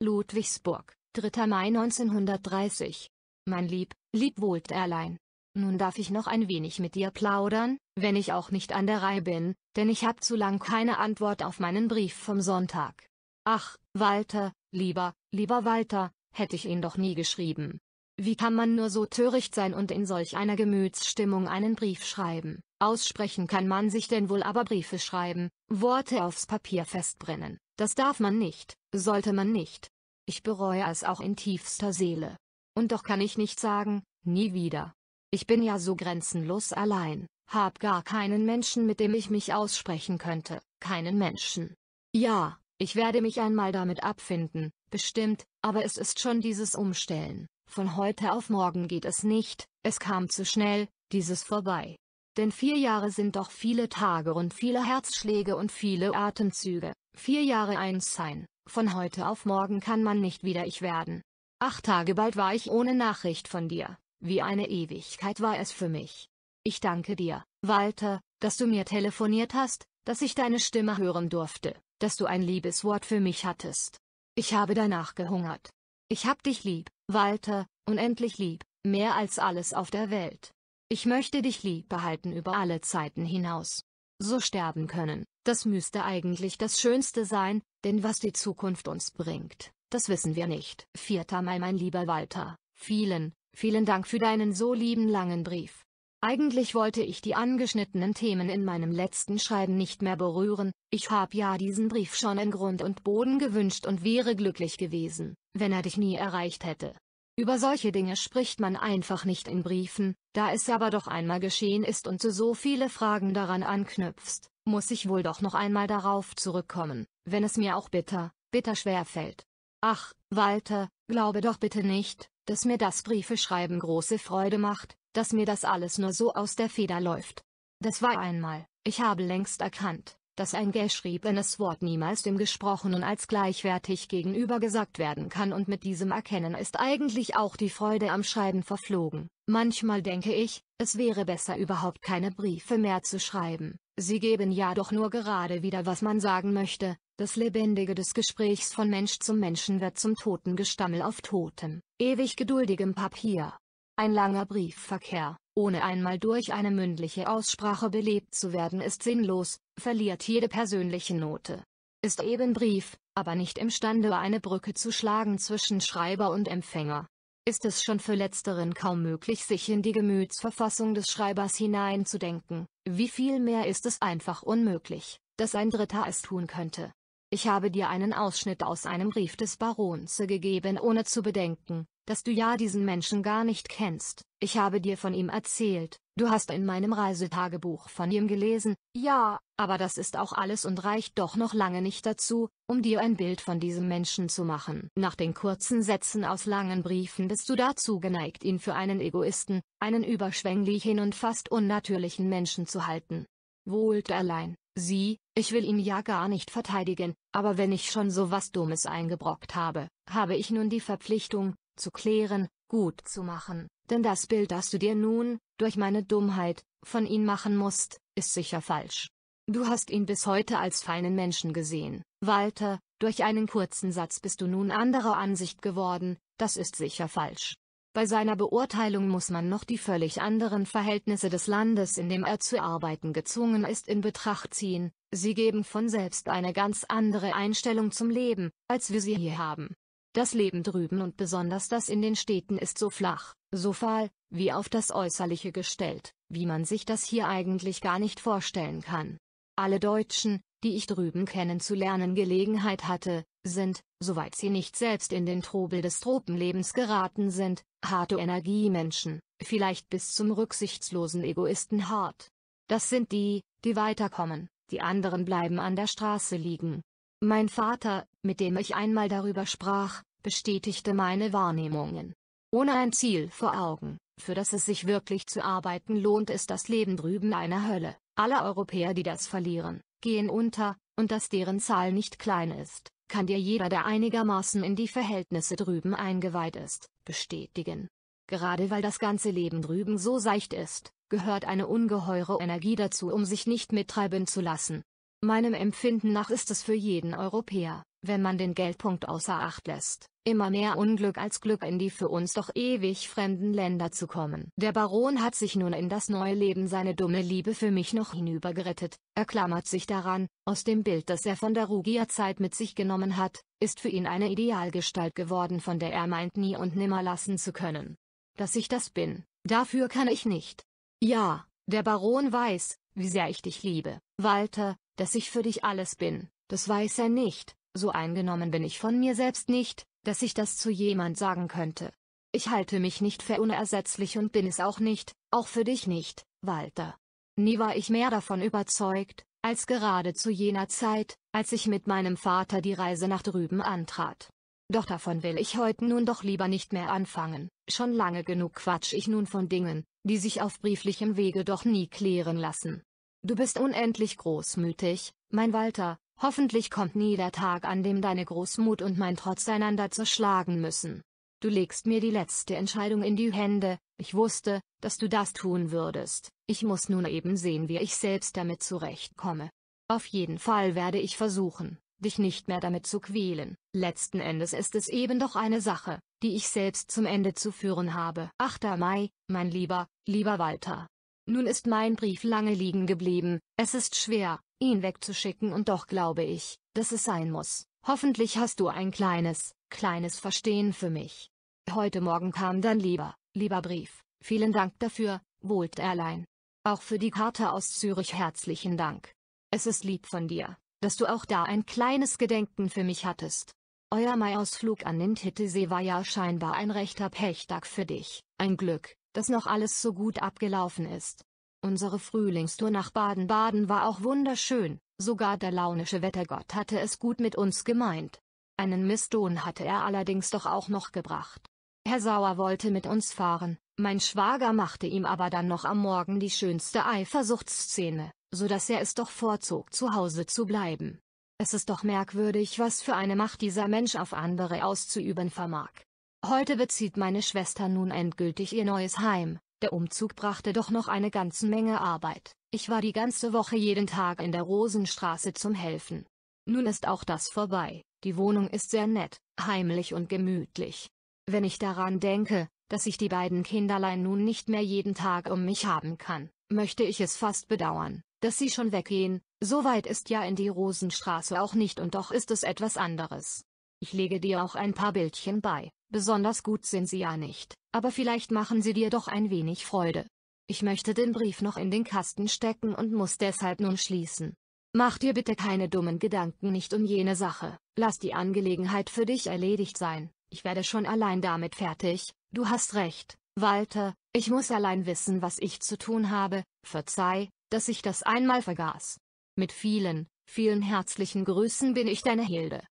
Ludwigsburg, 3. Mai 1930. Mein Lieb, lieb Erlein. Nun darf ich noch ein wenig mit dir plaudern, wenn ich auch nicht an der Reihe bin, denn ich hab zu lang keine Antwort auf meinen Brief vom Sonntag. Ach, Walter, lieber, lieber Walter, hätte ich ihn doch nie geschrieben. Wie kann man nur so töricht sein und in solch einer Gemütsstimmung einen Brief schreiben? Aussprechen kann man sich denn wohl aber Briefe schreiben, Worte aufs Papier festbrennen, das darf man nicht, sollte man nicht. Ich bereue es auch in tiefster Seele. Und doch kann ich nicht sagen, nie wieder. Ich bin ja so grenzenlos allein, hab gar keinen Menschen, mit dem ich mich aussprechen könnte, keinen Menschen. Ja, ich werde mich einmal damit abfinden, bestimmt, aber es ist schon dieses Umstellen. Von heute auf morgen geht es nicht, es kam zu schnell, dieses vorbei. Denn vier Jahre sind doch viele Tage und viele Herzschläge und viele Atemzüge. Vier Jahre eins sein, von heute auf morgen kann man nicht wieder ich werden. Acht Tage bald war ich ohne Nachricht von dir, wie eine Ewigkeit war es für mich. Ich danke dir, Walter, dass du mir telefoniert hast, dass ich deine Stimme hören durfte, dass du ein liebes Wort für mich hattest. Ich habe danach gehungert. Ich hab dich lieb, Walter, unendlich lieb, mehr als alles auf der Welt. Ich möchte dich lieb behalten über alle Zeiten hinaus. So sterben können, das müsste eigentlich das Schönste sein, denn was die Zukunft uns bringt, das wissen wir nicht. Vierter Mai mein lieber Walter, vielen, vielen Dank für deinen so lieben langen Brief. Eigentlich wollte ich die angeschnittenen Themen in meinem letzten Schreiben nicht mehr berühren, ich hab ja diesen Brief schon in Grund und Boden gewünscht und wäre glücklich gewesen, wenn er dich nie erreicht hätte. Über solche Dinge spricht man einfach nicht in Briefen, da es aber doch einmal geschehen ist und du so viele Fragen daran anknüpfst, muss ich wohl doch noch einmal darauf zurückkommen, wenn es mir auch bitter, bitter schwer fällt. Ach, Walter, glaube doch bitte nicht, dass mir das Briefeschreiben große Freude macht, dass mir das alles nur so aus der Feder läuft. Das war einmal, ich habe längst erkannt, dass ein geschriebenes Wort niemals dem gesprochenen als gleichwertig gegenüber gesagt werden kann und mit diesem Erkennen ist eigentlich auch die Freude am Schreiben verflogen. Manchmal denke ich, es wäre besser überhaupt keine Briefe mehr zu schreiben, sie geben ja doch nur gerade wieder was man sagen möchte, das Lebendige des Gesprächs von Mensch zum Menschen wird zum Totengestammel auf totem, ewig geduldigem Papier. Ein langer Briefverkehr, ohne einmal durch eine mündliche Aussprache belebt zu werden, ist sinnlos, verliert jede persönliche Note. Ist eben Brief, aber nicht imstande eine Brücke zu schlagen zwischen Schreiber und Empfänger. Ist es schon für Letzteren kaum möglich, sich in die Gemütsverfassung des Schreibers hineinzudenken, wie viel mehr ist es einfach unmöglich, dass ein Dritter es tun könnte. Ich habe dir einen Ausschnitt aus einem Brief des Barons gegeben, ohne zu bedenken, dass du ja diesen Menschen gar nicht kennst. Ich habe dir von ihm erzählt, du hast in meinem Reisetagebuch von ihm gelesen, ja, aber das ist auch alles und reicht doch noch lange nicht dazu, um dir ein Bild von diesem Menschen zu machen. Nach den kurzen Sätzen aus langen Briefen bist du dazu geneigt, ihn für einen Egoisten, einen überschwänglichen und fast unnatürlichen Menschen zu halten. Wohlt allein, sieh, ich will ihn ja gar nicht verteidigen, aber wenn ich schon so was Dummes eingebrockt habe, habe ich nun die Verpflichtung, zu klären, gut zu machen, denn das Bild, das du dir nun, durch meine Dummheit, von ihm machen musst, ist sicher falsch. Du hast ihn bis heute als feinen Menschen gesehen, Walter, durch einen kurzen Satz bist du nun anderer Ansicht geworden, das ist sicher falsch. Bei seiner Beurteilung muss man noch die völlig anderen Verhältnisse des Landes, in dem er zu arbeiten gezwungen ist, in Betracht ziehen, sie geben von selbst eine ganz andere Einstellung zum Leben, als wir sie hier haben. Das Leben drüben und besonders das in den Städten ist so flach, so fahl, wie auf das Äußerliche gestellt, wie man sich das hier eigentlich gar nicht vorstellen kann. Alle Deutschen, die ich drüben kennenzulernen Gelegenheit hatte, sind, soweit sie nicht selbst in den Trubel des Tropenlebens geraten sind, harte Energiemenschen, vielleicht bis zum rücksichtslosen Egoisten hart. Das sind die, die weiterkommen, die anderen bleiben an der Straße liegen. Mein Vater, mit dem ich einmal darüber sprach, bestätigte meine Wahrnehmungen. Ohne ein Ziel vor Augen, für das es sich wirklich zu arbeiten lohnt, ist das Leben drüben eine Hölle. Alle Europäer, die das verlieren, gehen unter, und dass deren Zahl nicht klein ist, kann dir jeder, der einigermaßen in die Verhältnisse drüben eingeweiht ist, bestätigen. Gerade weil das ganze Leben drüben so seicht ist, gehört eine ungeheure Energie dazu, um sich nicht mittreiben zu lassen. Meinem Empfinden nach ist es für jeden Europäer, wenn man den Geldpunkt außer Acht lässt, immer mehr Unglück als Glück in die für uns doch ewig fremden Länder zu kommen. Der Baron hat sich nun in das neue Leben seine dumme Liebe für mich noch hinübergerettet, er klammert sich daran, aus dem Bild, das er von der Rugia-Zeit mit sich genommen hat, ist für ihn eine Idealgestalt geworden, von der er meint nie und nimmer lassen zu können. Dass ich das bin, dafür kann ich nicht. Ja, der Baron weiß, wie sehr ich dich liebe, Walter, dass ich für dich alles bin, das weiß er nicht, so eingenommen bin ich von mir selbst nicht, dass ich das zu jemand sagen könnte. Ich halte mich nicht für unersetzlich und bin es auch nicht, auch für dich nicht, Walter. Nie war ich mehr davon überzeugt, als gerade zu jener Zeit, als ich mit meinem Vater die Reise nach drüben antrat. Doch davon will ich heute nun doch lieber nicht mehr anfangen, schon lange genug quatsch ich nun von Dingen, die sich auf brieflichem Wege doch nie klären lassen. Du bist unendlich großmütig, mein Walter, Hoffentlich kommt nie der Tag, an dem deine Großmut und mein Trotz einander zerschlagen müssen. Du legst mir die letzte Entscheidung in die Hände, ich wusste, dass du das tun würdest, ich muss nun eben sehen, wie ich selbst damit zurechtkomme. Auf jeden Fall werde ich versuchen, dich nicht mehr damit zu quälen, letzten Endes ist es eben doch eine Sache, die ich selbst zum Ende zu führen habe. 8. Mai, mein lieber, lieber Walter. Nun ist mein Brief lange liegen geblieben, es ist schwer, ihn wegzuschicken und doch glaube ich, dass es sein muss. Hoffentlich hast du ein kleines, kleines Verstehen für mich. Heute Morgen kam dann lieber, lieber Brief, vielen Dank dafür, Wohlt allein. Auch für die Karte aus Zürich herzlichen Dank. Es ist lieb von dir, dass du auch da ein kleines Gedenken für mich hattest. Euer Mai-Ausflug an den Titisee war ja scheinbar ein rechter Pechtag für dich. Ein Glück, dass noch alles so gut abgelaufen ist. Unsere Frühlingstour nach Baden-Baden war auch wunderschön, sogar der launische Wettergott hatte es gut mit uns gemeint. Einen Misston hatte er allerdings doch auch noch gebracht. Herr Sauer wollte mit uns fahren, mein Schwager machte ihm aber dann noch am Morgen die schönste Eifersuchtsszene, so dass er es doch vorzog zu Hause zu bleiben. Es ist doch merkwürdig, was für eine Macht dieser Mensch auf andere auszuüben vermag. Heute bezieht meine Schwester nun endgültig ihr neues Heim, der Umzug brachte doch noch eine ganze Menge Arbeit. Ich war die ganze Woche jeden Tag in der Rosenstraße zum Helfen. Nun ist auch das vorbei. Die Wohnung ist sehr nett, heimlich und gemütlich. Wenn ich daran denke, dass ich die beiden Kinderlein nun nicht mehr jeden Tag um mich haben kann, möchte ich es fast bedauern, dass sie schon weggehen, so weit ist ja in die Rosenstraße auch nicht und doch ist es etwas anderes. Ich lege dir auch ein paar Bildchen bei, Besonders gut sind sie ja nicht, aber vielleicht machen sie dir doch ein wenig Freude. Ich möchte den Brief noch in den Kasten stecken und muss deshalb nun schließen. Mach dir bitte keine dummen Gedanken nicht um jene Sache, lass die Angelegenheit für dich erledigt sein, ich werde schon allein damit fertig, du hast recht, Walter, ich muss allein wissen, was ich zu tun habe, verzeih, dass ich das einmal vergaß. Mit vielen, vielen herzlichen Grüßen bin ich deine Hilde.